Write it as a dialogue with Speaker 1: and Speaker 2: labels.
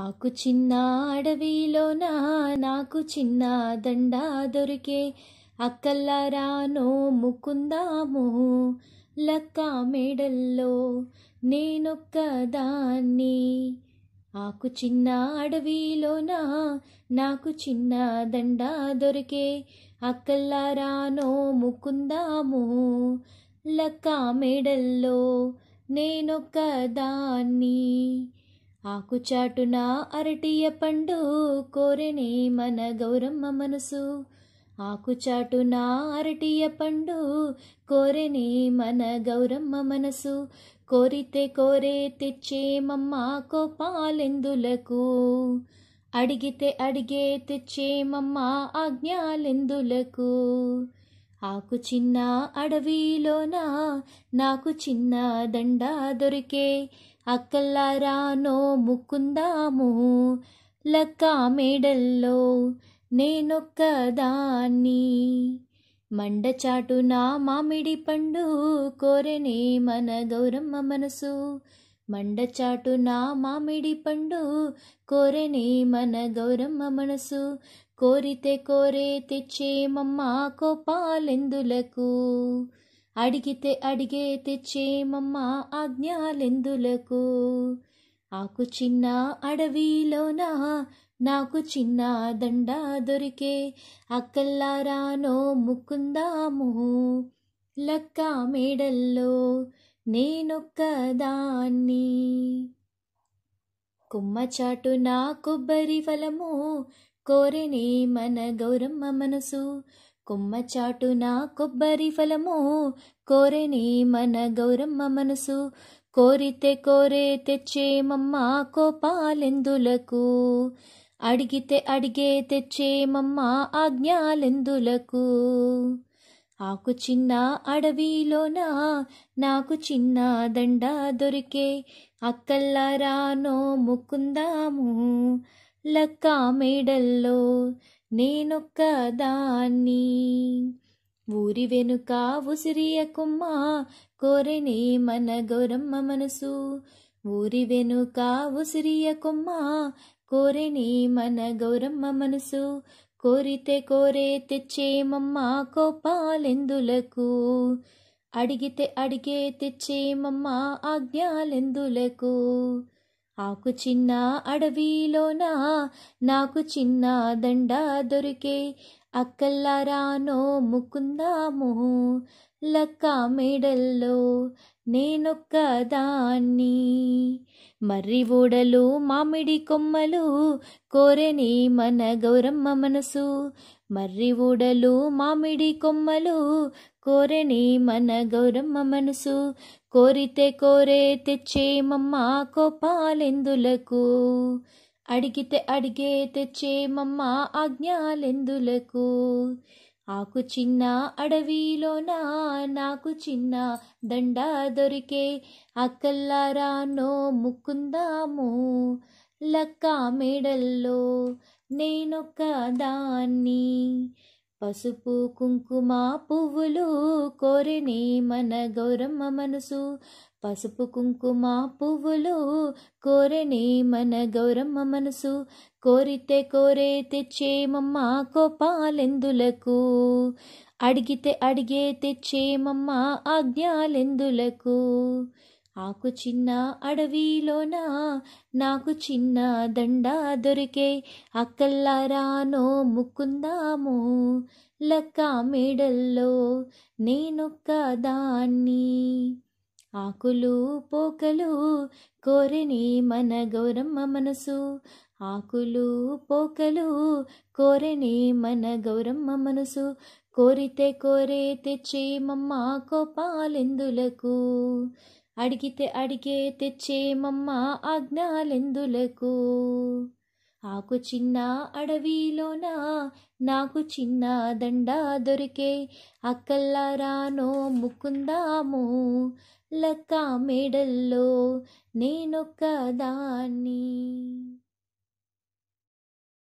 Speaker 1: ఆకు చిన్న అడవిలోన నాకు చిన్న దండ దొరికే అక్కల్లారా ముకుందాము లక్క మేడల్లో దాన్ని ఆకు చిన్న అడవిలోన నాకు చిన్న దండ దొరికే అక్కల్లారా ముకుందాము లక్క మేడల్లో దాన్ని ఆకుచాటున అరటియ పండు కోరెనే మన గౌరమ్మ మనసు ఆకుచాటున అరటియ పండు కోరెనే మన గౌరమ్మ మనసు కోరితే కోరే తెచ్చేమమ్మ కోపాలెందులకు అడిగితే అడిగే తెచ్చేమమ్మ ఆజ్ఞాలెందులకు ఆకు చిన్న అడవిలోన నాకు చిన్న దండ దొరికే అక్కల్లారానో ముక్కుందాము లక్క మేడల్లో నేనొక్కదాన్ని మండచాటు నా మామిడి పండు కోరెనే మన గౌరమ్మ మనసు మండచాటు నా మామిడి పండు కోరెనే మన గౌరమ్మ మనసు కోరితే కోరే తెచ్చేమమ్మా కోపాలెందులకు అడిగితే అడిగే తెచ్చే మమ్మా ఆజ్ఞాలెందులకు ఆకు చిన్న అడవిలోనా నాకు చిన్న దండ దొరికే అక్కల్లారానో ముక్కుందాము లక్క మేడల్లో దాన్ని కుమ్మచాటు నా కొబ్బరి ఫలము కోరేనే మన గౌరమ్మ మనసు కొమ్మ నా కొబ్బరి ఫలము కోరేనే మన గౌరమ్మ మనసు కోరితే కోరే తెచ్చేమమ్మ కోపాలెందులకు అడిగితే అడిగే తెచ్చేమమ్మ ఆజ్ఞాలెందులకు ఆకు చిన్న అడవిలోన నాకు చిన్న దండ దొరికే అక్కల్లారానో ముక్కుందాము లక్క మేడల్లో నేనొక్క దాన్ని ఊరి వెనుక ఉసిరియ కుమ్మ కోరెనే మన గౌరమ్మ మనసు ఊరి వెనుక ఉసిరియ కొమ్మ కోరనే మన గౌరమ్మ మనసు కోరితే కోరే తెచ్చేమమ్మ కోపాలెందులకు అడిగితే అడిగే తెచ్చేమమ్మ ఆజ్ఞాలెందులకు ఆకు చిన్న అడవిలోనా నాకు చిన్న దండ దొరికే అక్కల్లారానో ముక్కుందాము లక్క మేడల్లో నేనొక్క దాన్ని మర్రి ఓడలు మామిడి కొమ్మలు కోరని మన గౌరమ్మ మనసు మర్రి ఓడలు మామిడి కొమ్మలు కోరేని మన గౌరమ్మ మనసు కోరితే కోరే తెచ్చేమమ్మా కోపాలెందులకు అడిగితే అడిగే తెచ్చేమమ్మా ఆజ్ఞాలెందులకు ఆకు చిన్న అడవిలోన నాకు చిన్న దండ దొరికే అక్కల్లారానో ముక్కుందాము లక్క మేడల్లో నేనొక్క దాన్ని పసుపు కుంకుమ పువ్వులు కోరిని మన గౌరమ్మ మనసు పసుపు కుంకుమ పువ్వులు కోరిని మన గౌరమ్మ మనసు కోరితే కోరే తెచ్చేమమ్మ కోపాలెందులకు అడిగితే అడిగే తెచ్చేమమ్మ ఆజ్ఞాలెందులకు ఆకు చిన్న అడవిలోన నాకు చిన్న దండ దొరికే అక్కల్లారానో ముక్కుందాము లక్క మేడల్లో నేనొక్క దాన్ని ఆకులు పోకలు కోరిని మన గౌరమ్మ మనసు ఆకులు పోకలు కోరిని మన గౌరమ్మ మనసు కోరితే కోరే తెచ్చి మమ్మ కోపాలెందులకు అడిగితే అడిగే తెచ్చేమమ్మా ఆజ్ఞాలెందులకు ఆకు చిన్న అడవిలోన నాకు చిన్న దండ దొరికే అక్కల్లారానో ముక్కుందాము లక్క మెడల్లో నేనొక్క దాన్ని